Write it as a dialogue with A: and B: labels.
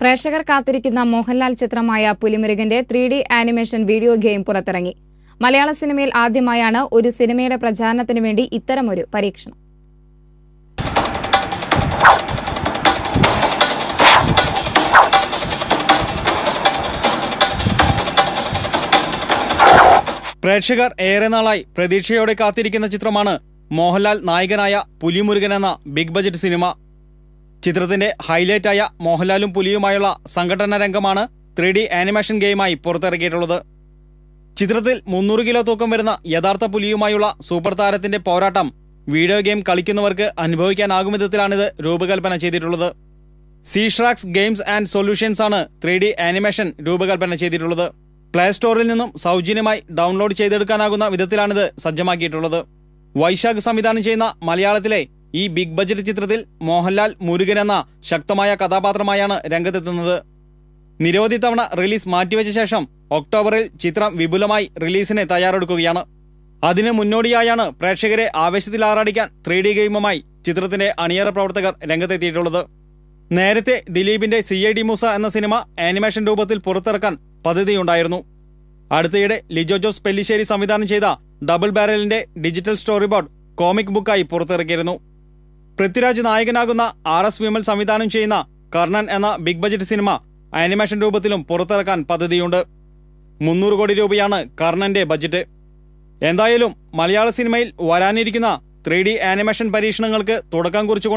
A: പ്രേക്ഷകർ കാത്തിരിക്കുന്ന മോഹൻലാൽ ചിത്രമായ പുലിമുരുകന്റെ three D animation video game പുറത്തിറങ്ങി മലയാള സിനിമയിൽ ആദ്യമായാണ് ഒരു സിനിമയുടെ പ്രചാരണത്തിനു വേണ്ടി ഇത്തരമൊരു പരീക്ഷണം
B: പ്രേക്ഷകർ ഏറെ നാളായി പ്രതീക്ഷയോടെ കാത്തിരിക്കുന്ന ചിത്രമാണ് മോഹൻലാൽ നായകനായ പുലിമുരുകൻ എന്ന ബിഗ് ബജറ്റ് സിനിമ ചിത്രത്തിന്റെ ഹൈലൈറ്റായ മോഹൻലാലും പുലിയുമായുള്ള സംഘടന രംഗമാണ് ത്രീ ഡി ആനിമേഷൻ ഗെയിമായി പുറത്തിറക്കിയിട്ടുള്ളത് ചിത്രത്തിൽ മുന്നൂറ് കിലോ തൂക്കം വരുന്ന യഥാർത്ഥ പുലിയുമായുള്ള സൂപ്പർ താരത്തിന്റെ പോരാട്ടം വീഡിയോ ഗെയിം കളിക്കുന്നവർക്ക് അനുഭവിക്കാനാകും വിധത്തിലാണിത് രൂപകൽപ്പന ചെയ്തിട്ടുള്ളത് സീഷ്രാക്സ് ഗെയിംസ് ആൻഡ് സൊല്യൂഷൻസ് ആണ് ത്രീ ഡി ആനിമേഷൻ രൂപകൽപ്പന ചെയ്തിട്ടുള്ളത് പ്ലേ സ്റ്റോറിൽ നിന്നും സൗജന്യമായി ഡൗൺലോഡ് ചെയ്തെടുക്കാനാകുന്ന വിധത്തിലാണിത് സജ്ജമാക്കിയിട്ടുള്ളത് വൈശാഖ് സംവിധാനം ചെയ്യുന്ന മലയാളത്തിലെ ഈ ബിഗ് ബജറ്റ് ചിത്രത്തിൽ മോഹൻലാൽ മുരുകൻ എന്ന ശക്തമായ കഥാപാത്രമായാണ് രംഗത്തെത്തുന്നത് നിരവധി തവണ റിലീസ് മാറ്റിവെച്ച ശേഷം ഒക്ടോബറിൽ ചിത്രം വിപുലമായി റിലീസിന് തയ്യാറെടുക്കുകയാണ് അതിനു മുന്നോടിയായാണ് പ്രേക്ഷകരെ ആവേശത്തിൽ ആറാടിക്കാൻ ത്രീ ഡി ഗെയിമുമായി ചിത്രത്തിന്റെ അണിയറ പ്രവർത്തകർ രംഗത്തെത്തിയിട്ടുള്ളത് നേരത്തെ ദിലീപിന്റെ സി ഐ ഡി മൂസ എന്ന സിനിമ ആനിമേഷൻ രൂപത്തിൽ പുറത്തിറക്കാൻ പദ്ധതിയുണ്ടായിരുന്നു അടുത്തിടെ ലിജോ ജോസ് പെല്ലിശ്ശേരി സംവിധാനം ചെയ്ത ഡബിൾ ബാരലിന്റെ ഡിജിറ്റൽ സ്റ്റോറി ബോർഡ് കോമിക് ബുക്കായി പുറത്തിറക്കിയിരുന്നു പൃഥ്വിരാജ് നായകനാകുന്ന ആർ എസ് വിമൽ സംവിധാനം ചെയ്യുന്ന കർണൻ എന്ന ബിഗ് ബജറ്റ് സിനിമ ആനിമേഷൻ രൂപത്തിലും പുറത്തിറക്കാൻ പദ്ധതിയുണ്ട് മുന്നൂറ് കോടി രൂപയാണ് കർണന്റെ ബജറ്റ് എന്തായാലും മലയാള സിനിമയിൽ വരാനിരിക്കുന്ന ത്രീ ആനിമേഷൻ പരീക്ഷണങ്ങൾക്ക് തുടക്കം കുറിച്ചു